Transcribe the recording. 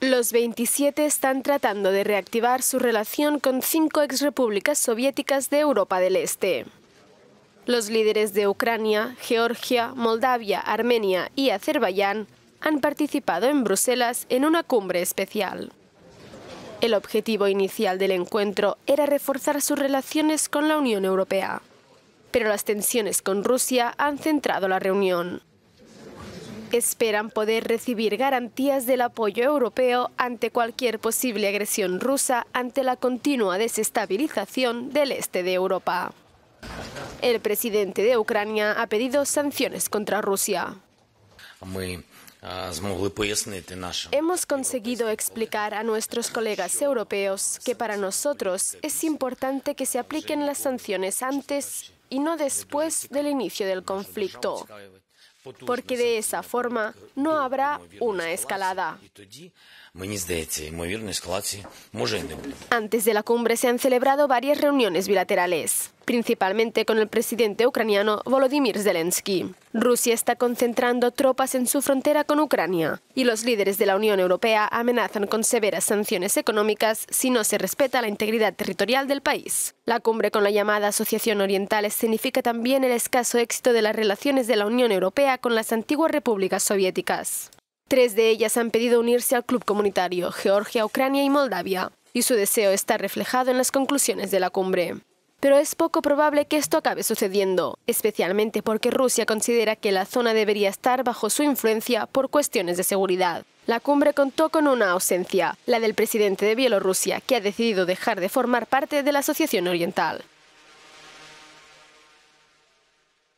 Los 27 están tratando de reactivar su relación con cinco exrepúblicas soviéticas de Europa del Este. Los líderes de Ucrania, Georgia, Moldavia, Armenia y Azerbaiyán han participado en Bruselas en una cumbre especial. El objetivo inicial del encuentro era reforzar sus relaciones con la Unión Europea, pero las tensiones con Rusia han centrado la reunión esperan poder recibir garantías del apoyo europeo ante cualquier posible agresión rusa ante la continua desestabilización del este de Europa. El presidente de Ucrania ha pedido sanciones contra Rusia. Hemos conseguido explicar a nuestros colegas europeos que para nosotros es importante que se apliquen las sanciones antes y no después del inicio del conflicto porque de esa forma no habrá una escalada. Este, Antes de la cumbre se han celebrado varias reuniones bilaterales principalmente con el presidente ucraniano Volodymyr Zelensky. Rusia está concentrando tropas en su frontera con Ucrania y los líderes de la Unión Europea amenazan con severas sanciones económicas si no se respeta la integridad territorial del país. La cumbre con la llamada Asociación Oriental significa también el escaso éxito de las relaciones de la Unión Europea con las antiguas repúblicas soviéticas. Tres de ellas han pedido unirse al club comunitario, Georgia, Ucrania y Moldavia, y su deseo está reflejado en las conclusiones de la cumbre pero es poco probable que esto acabe sucediendo, especialmente porque Rusia considera que la zona debería estar bajo su influencia por cuestiones de seguridad. La cumbre contó con una ausencia, la del presidente de Bielorrusia, que ha decidido dejar de formar parte de la Asociación Oriental.